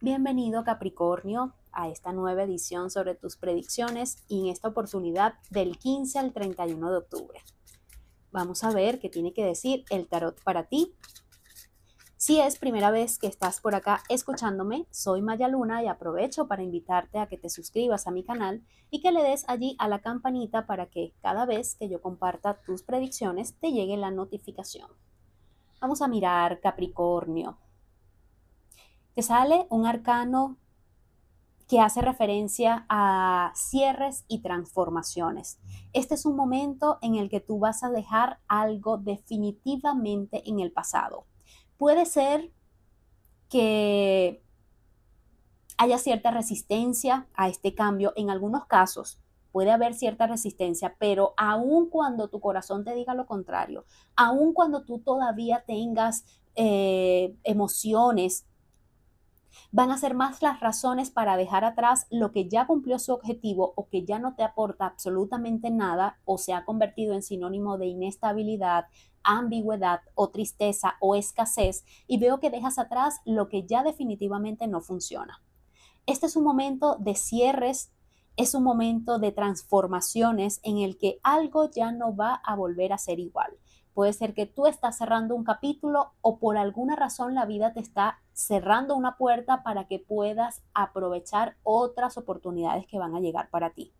Bienvenido Capricornio a esta nueva edición sobre tus predicciones y en esta oportunidad del 15 al 31 de octubre. Vamos a ver qué tiene que decir el tarot para ti. Si es primera vez que estás por acá escuchándome, soy Maya Luna y aprovecho para invitarte a que te suscribas a mi canal y que le des allí a la campanita para que cada vez que yo comparta tus predicciones te llegue la notificación. Vamos a mirar Capricornio sale un arcano que hace referencia a cierres y transformaciones. Este es un momento en el que tú vas a dejar algo definitivamente en el pasado. Puede ser que haya cierta resistencia a este cambio. En algunos casos puede haber cierta resistencia, pero aun cuando tu corazón te diga lo contrario, aun cuando tú todavía tengas eh, emociones van a ser más las razones para dejar atrás lo que ya cumplió su objetivo o que ya no te aporta absolutamente nada o se ha convertido en sinónimo de inestabilidad, ambigüedad o tristeza o escasez y veo que dejas atrás lo que ya definitivamente no funciona. Este es un momento de cierres, es un momento de transformaciones en el que algo ya no va a volver a ser igual Puede ser que tú estás cerrando un capítulo o por alguna razón la vida te está cerrando una puerta para que puedas aprovechar otras oportunidades que van a llegar para ti.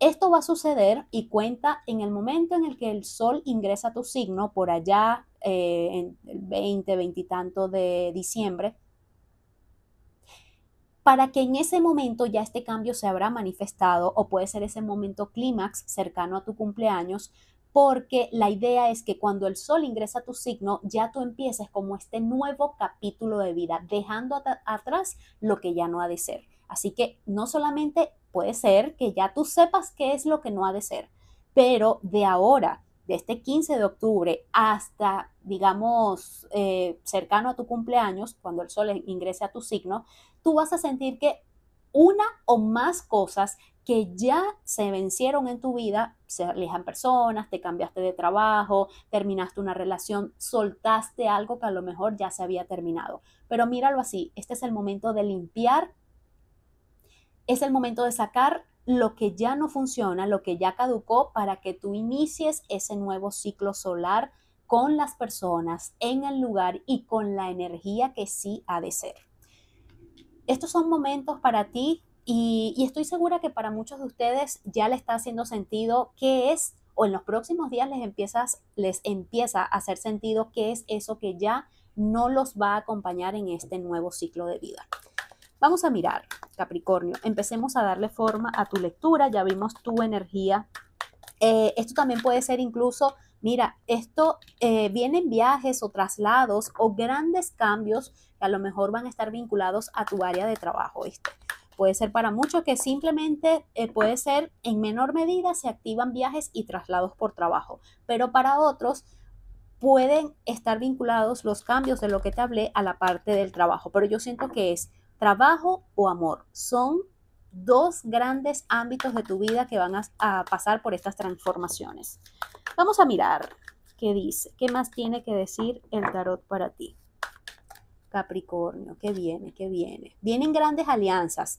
Esto va a suceder y cuenta en el momento en el que el sol ingresa a tu signo, por allá eh, en el 20, 20 y tanto de diciembre, para que en ese momento ya este cambio se habrá manifestado o puede ser ese momento clímax cercano a tu cumpleaños porque la idea es que cuando el sol ingresa a tu signo, ya tú empieces como este nuevo capítulo de vida, dejando atrás lo que ya no ha de ser. Así que no solamente puede ser que ya tú sepas qué es lo que no ha de ser, pero de ahora, de este 15 de octubre hasta, digamos, eh, cercano a tu cumpleaños, cuando el sol ingrese a tu signo, tú vas a sentir que una o más cosas que ya se vencieron en tu vida, se alejan personas, te cambiaste de trabajo, terminaste una relación, soltaste algo que a lo mejor ya se había terminado. Pero míralo así, este es el momento de limpiar, es el momento de sacar lo que ya no funciona, lo que ya caducó, para que tú inicies ese nuevo ciclo solar con las personas, en el lugar y con la energía que sí ha de ser. Estos son momentos para ti y, estoy segura que para muchos de ustedes ya le está haciendo sentido qué es o en los próximos días les, les empieza a hacer sentido qué es eso que ya no los va a acompañar en este nuevo ciclo de vida. Vamos a mirar, Capricornio, empecemos a darle forma a tu lectura, ya vimos tu energía. Eh, esto también puede ser incluso, mira, esto eh, vienen viajes o traslados o grandes cambios que a lo mejor van a estar vinculados a tu área de trabajo. Puede ser para muchos que simplemente eh, puede ser en menor medida se activan viajes y traslados por trabajo, pero para otros pueden estar vinculados los cambios de lo que te hablé a la parte del trabajo, pero yo siento que es trabajo o amor. Son dos grandes ámbitos de tu vida que van a pasar por estas transformaciones. Vamos a mirar qué dice, qué más tiene que decir el tarot para ti. Capricornio, que viene, que viene. Vienen grandes alianzas.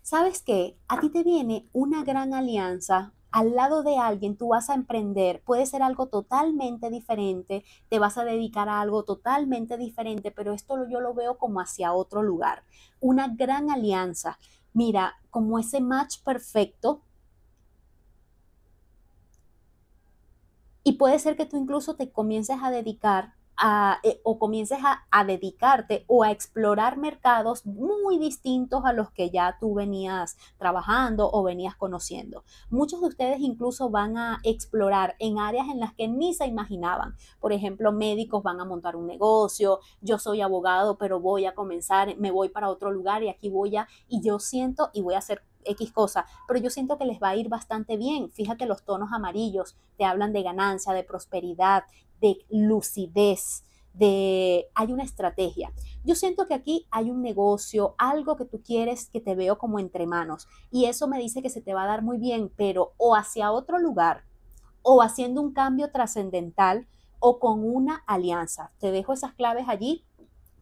¿Sabes qué? A ti te viene una gran alianza. Al lado de alguien tú vas a emprender, puede ser algo totalmente diferente, te vas a dedicar a algo totalmente diferente, pero esto yo lo veo como hacia otro lugar. Una gran alianza. Mira, como ese match perfecto Y puede ser que tú incluso te comiences a dedicar eh, o comiences a, a, dedicarte o a explorar mercados muy distintos a los que ya tú venías trabajando o venías conociendo. Muchos de ustedes incluso van a explorar en áreas en las que ni se imaginaban. Por ejemplo, médicos van a montar un negocio, yo soy abogado, pero voy a comenzar, me voy para otro lugar y aquí voy a, y yo siento y voy a hacer X cosa, pero yo siento que les va a ir bastante bien. Fíjate los tonos amarillos, te hablan de ganancia, de prosperidad, de lucidez, de hay una estrategia. Yo siento que aquí hay un negocio, algo que tú quieres que te veo como entre manos y eso me dice que se te va a dar muy bien, pero o hacia otro lugar o haciendo un cambio trascendental o con una alianza. Te dejo esas claves allí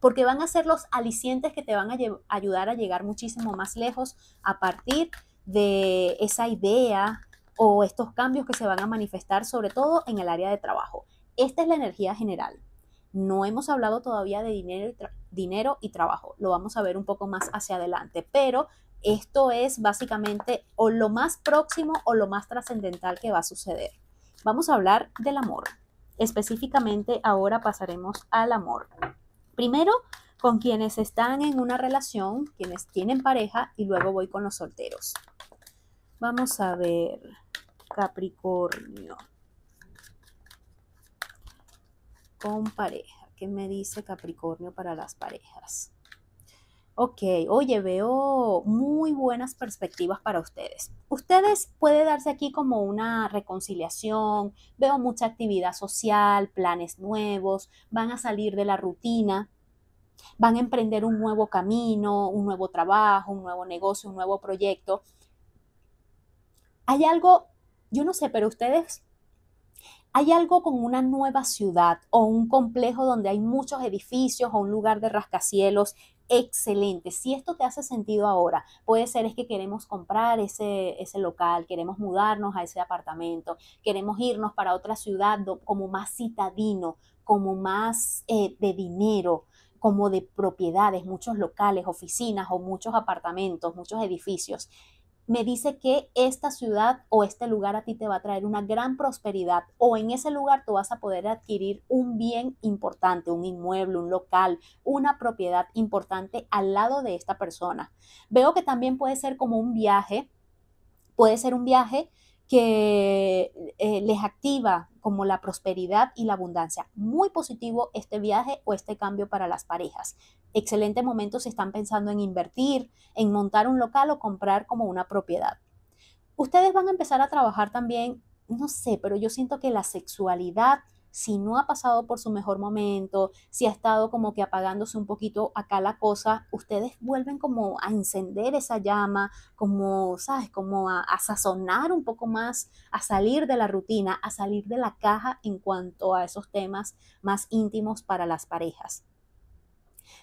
porque van a ser los alicientes que te van a ayudar a llegar muchísimo más lejos a partir de esa idea o estos cambios que se van a manifestar sobre todo en el área de trabajo. Esta es la energía general. No hemos hablado todavía de dinero y, dinero y trabajo, lo vamos a ver un poco más hacia adelante, pero esto es básicamente o lo más próximo o lo más trascendental que va a suceder. Vamos a hablar del amor. Específicamente ahora pasaremos al amor. Primero, con quienes están en una relación, quienes tienen pareja y luego voy con los solteros. Vamos a ver, Capricornio. con pareja. ¿Qué me dice Capricornio para las parejas? Ok, oye, veo muy buenas perspectivas para ustedes. Ustedes puede darse aquí como una reconciliación, veo mucha actividad social, planes nuevos, van a salir de la rutina, van a emprender un nuevo camino, un nuevo trabajo, un nuevo negocio, un nuevo proyecto. Hay algo, yo no sé, pero ustedes hay algo con una nueva ciudad o un complejo donde hay muchos edificios o un lugar de rascacielos excelente. Si esto te hace sentido ahora, puede ser es que queremos comprar ese, ese local, queremos mudarnos a ese apartamento, queremos irnos para otra ciudad como más citadino, como más eh, de dinero, como de propiedades, muchos locales, oficinas o muchos apartamentos, muchos edificios me dice que esta ciudad o este lugar a ti te va a traer una gran prosperidad o en ese lugar tú vas a poder adquirir un bien importante, un inmueble, un local, una propiedad importante al lado de esta persona. Veo que también puede ser como un viaje, puede ser un viaje que eh, les activa como la prosperidad y la abundancia. Muy positivo este viaje o este cambio para las parejas. Excelente momento si están pensando en invertir, en montar un local o comprar como una propiedad. Ustedes van a empezar a trabajar también, no sé, pero yo siento que la sexualidad si no ha pasado por su mejor momento, si ha estado como que apagándose un poquito acá la cosa, ustedes vuelven como a encender esa llama, como, ¿sabes? Como a, sazonar un poco más, a salir de la rutina, a salir de la caja en cuanto a esos temas más íntimos para las parejas.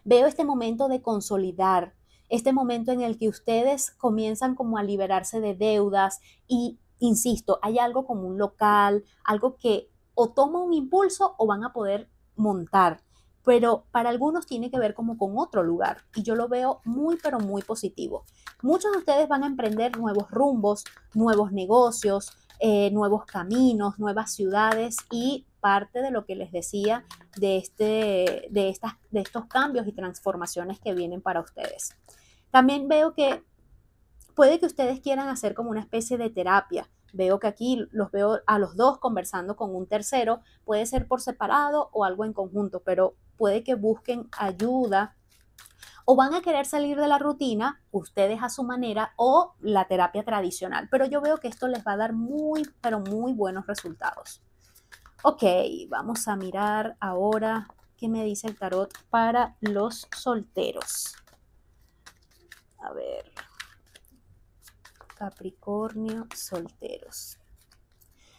Veo este momento de consolidar, este momento en el que ustedes comienzan como a liberarse de deudas y, insisto, hay algo como un local, algo que o toma un impulso o van a poder montar. Pero para algunos tiene que ver como con otro lugar y yo lo veo muy, pero muy positivo. Muchos de ustedes van a emprender nuevos rumbos, nuevos negocios, eh, nuevos caminos, nuevas ciudades y parte de lo que les decía de, este, de, estas, de estos cambios y transformaciones que vienen para ustedes. También veo que puede que ustedes quieran hacer como una especie de terapia Veo que aquí los veo a los dos conversando con un tercero, puede ser por separado o algo en conjunto, pero puede que busquen ayuda o van a querer salir de la rutina, ustedes a su manera, o la terapia tradicional. Pero yo veo que esto les va a dar muy, pero muy buenos resultados. Ok, vamos a mirar ahora qué me dice el tarot para los solteros. A ver, Capricornio solteros.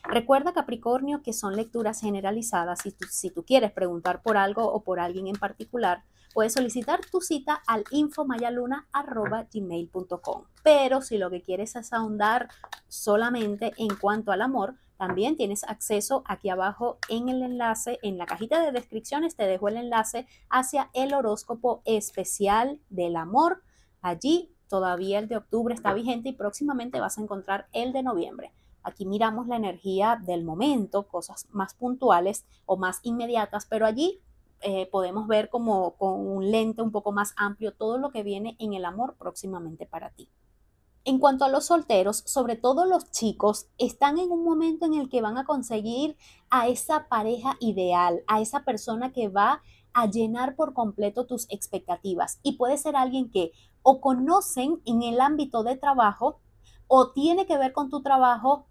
Recuerda, Capricornio, que son lecturas generalizadas. Si tú, si tú quieres preguntar por algo o por alguien en particular, puedes solicitar tu cita al infomayaluna.gmail.com. Pero si lo que quieres es ahondar solamente en cuanto al amor, también tienes acceso aquí abajo en el enlace, en la cajita de descripciones te dejo el enlace hacia el horóscopo especial del amor. Allí Todavía el de octubre está vigente y próximamente vas a encontrar el de noviembre. Aquí miramos la energía del momento, cosas más puntuales o más inmediatas, pero allí eh, podemos ver como con un lente un poco más amplio todo lo que viene en el amor próximamente para ti. En cuanto a los solteros, sobre todo los chicos, están en un momento en el que van a conseguir a esa pareja ideal, a esa persona que va a llenar por completo tus expectativas. Y puede ser alguien que o conocen en el ámbito de trabajo o tiene que ver con tu trabajo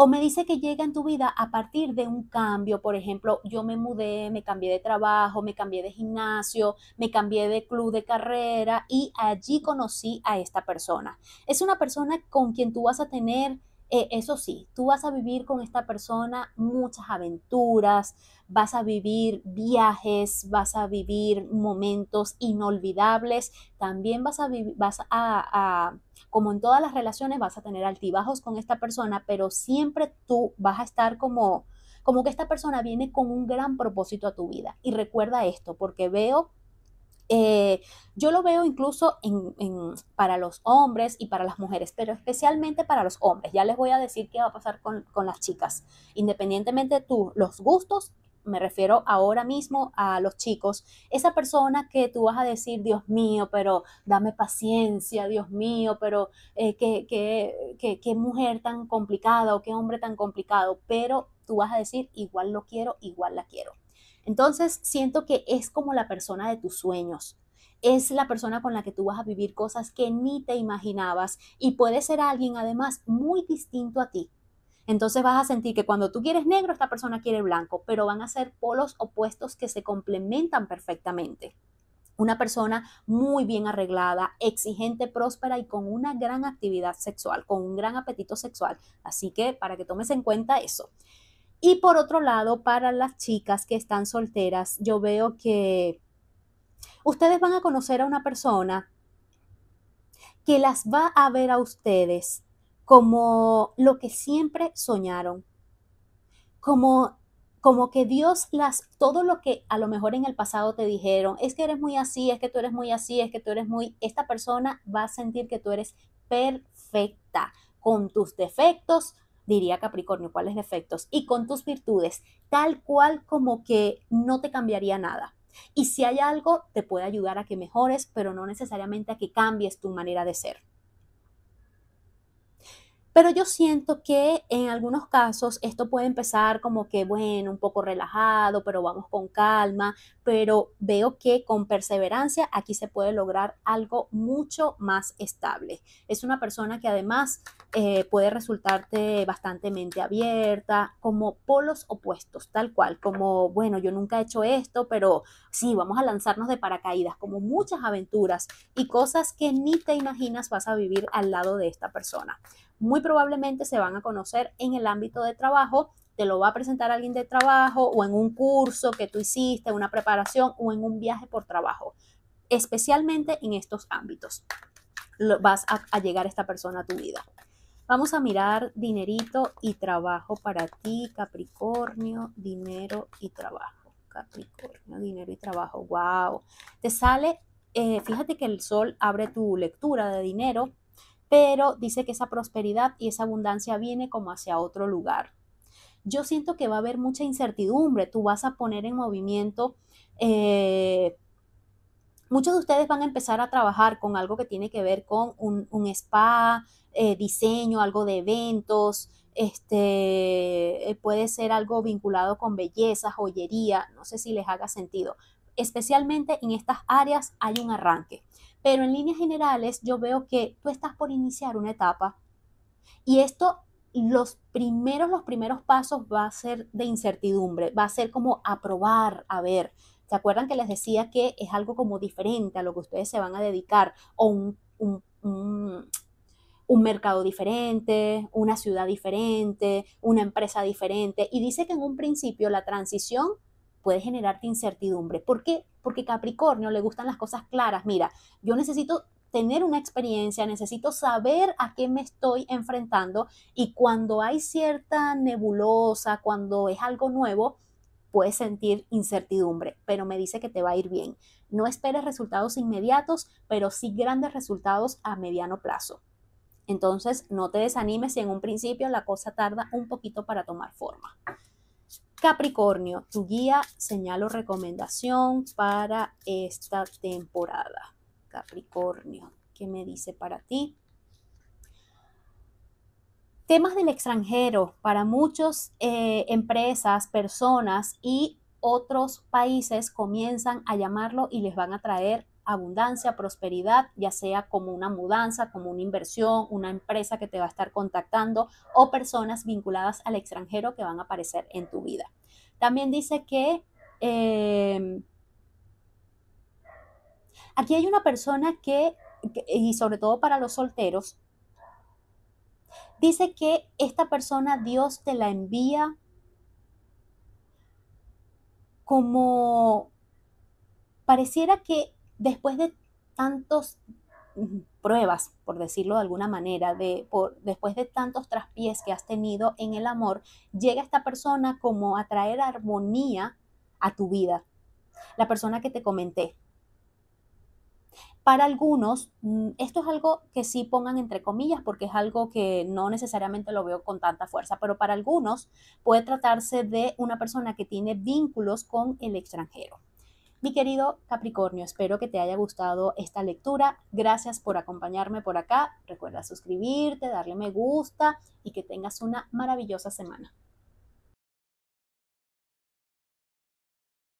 o me dice que llega en tu vida a partir de un cambio. Por ejemplo, yo me mudé, me cambié de trabajo, me cambié de gimnasio, me cambié de club de carrera y allí conocí a esta persona. Es una persona con quien tú vas a tener eh, eso sí, tú vas a vivir con esta persona muchas aventuras, vas a vivir viajes, vas a vivir momentos inolvidables, también vas a vivir, vas a, a, como en todas las relaciones, vas a tener altibajos con esta persona, pero siempre tú vas a estar como, como que esta persona viene con un gran propósito a tu vida. Y recuerda esto, porque veo eh, yo lo veo incluso en, para los hombres y para las mujeres, pero especialmente para los hombres. Ya les voy a decir qué va a pasar con, las chicas. Independientemente de tú, los gustos, me refiero ahora mismo a los chicos, esa persona que tú vas a decir, Dios mío, pero dame paciencia, Dios mío, pero eh, qué mujer tan complicada o qué hombre tan complicado, pero tú vas a decir, igual lo quiero, igual la quiero. Entonces, siento que es como la persona de tus sueños. Es la persona con la que tú vas a vivir cosas que ni te imaginabas y puede ser alguien además muy distinto a ti. Entonces vas a sentir que cuando tú quieres negro, esta persona quiere blanco, pero van a ser polos opuestos que se complementan perfectamente una persona muy bien arreglada, exigente, próspera y con una gran actividad sexual, con un gran apetito sexual. Así que para que tomes en cuenta eso. Y por otro lado, para las chicas que están solteras, yo veo que ustedes van a conocer a una persona que las va a ver a ustedes como lo que siempre soñaron, como como que Dios las todo lo que a lo mejor en el pasado te dijeron, es que eres muy así, es que tú eres muy así, es que tú eres muy esta persona va a sentir que tú eres perfecta con tus defectos, diría Capricornio, cuáles defectos, y con tus virtudes, tal cual como que no te cambiaría nada. Y si hay algo, te puede ayudar a que mejores, pero no necesariamente a que cambies tu manera de ser. Pero yo siento que en algunos casos esto puede empezar como que, bueno, un poco relajado, pero vamos con calma, pero veo que con perseverancia aquí se puede lograr algo mucho más estable. Es una persona que además eh, puede resultarte bastante mente abierta, como polos opuestos, tal cual, como, bueno, yo nunca he hecho esto, pero sí, vamos a lanzarnos de paracaídas, como muchas aventuras y cosas que ni te imaginas vas a vivir al lado de esta persona muy probablemente se van a conocer en el ámbito de trabajo, te lo va a presentar alguien de trabajo o en un curso que tú hiciste, una preparación o en un viaje por trabajo, especialmente en estos ámbitos. Lo, vas a, llegar esta persona a tu vida. Vamos a mirar dinerito y trabajo para ti, Capricornio, dinero y trabajo. Capricornio, dinero y trabajo. ¡Wow! Te sale, eh, fíjate que el sol abre tu lectura de dinero pero dice que esa prosperidad y esa abundancia viene como hacia otro lugar. Yo siento que va a haber mucha incertidumbre, tú vas a poner en movimiento... Eh, muchos de ustedes van a empezar a trabajar con algo que tiene que ver con un, spa, eh, diseño, algo de eventos, este, puede ser algo vinculado con belleza, joyería, no sé si les haga sentido. Especialmente en estas áreas hay un arranque. Pero en líneas generales yo veo que tú estás por iniciar una etapa y esto los primeros, los primeros pasos va a ser de incertidumbre, va a ser como aprobar, a ver. ¿Se acuerdan que les decía que es algo como diferente a lo que ustedes se van a dedicar o un, un mercado diferente, una ciudad diferente, una empresa diferente? Y dice que en un principio la transición puede generarte incertidumbre. ¿Por qué? Porque Capricornio le gustan las cosas claras. Mira, yo necesito tener una experiencia, necesito saber a qué me estoy enfrentando y cuando hay cierta nebulosa, cuando es algo nuevo, puedes sentir incertidumbre, pero me dice que te va a ir bien. No esperes resultados inmediatos, pero sí grandes resultados a mediano plazo. Entonces, no te desanimes si en un principio la cosa tarda un poquito para tomar forma. Capricornio, tu guía señalo recomendación para esta temporada. Capricornio, ¿qué me dice para ti? Temas del extranjero para muchas eh, empresas, personas y otros países comienzan a llamarlo y les van a traer abundancia, prosperidad, ya sea como una mudanza, como una inversión, una empresa que te va a estar contactando o personas vinculadas al extranjero que van a aparecer en tu vida. También dice que... Em, aquí hay una persona que, y sobre todo para los solteros, dice que esta persona Dios te la envía como pareciera que después de tantos pruebas, por decirlo de alguna manera, de, por, después de tantos traspiés que has tenido en el amor, llega esta persona como a traer armonía a tu vida. La persona que te comenté. Para algunos, mm, esto es algo que sí pongan entre comillas porque es algo que no necesariamente lo veo con tanta fuerza, pero para algunos puede tratarse de una persona que tiene vínculos con el extranjero mi querido Capricornio, espero que te haya gustado esta lectura. Gracias por acompañarme por acá. Recuerda suscribirte, darle me gusta y que tengas una maravillosa semana.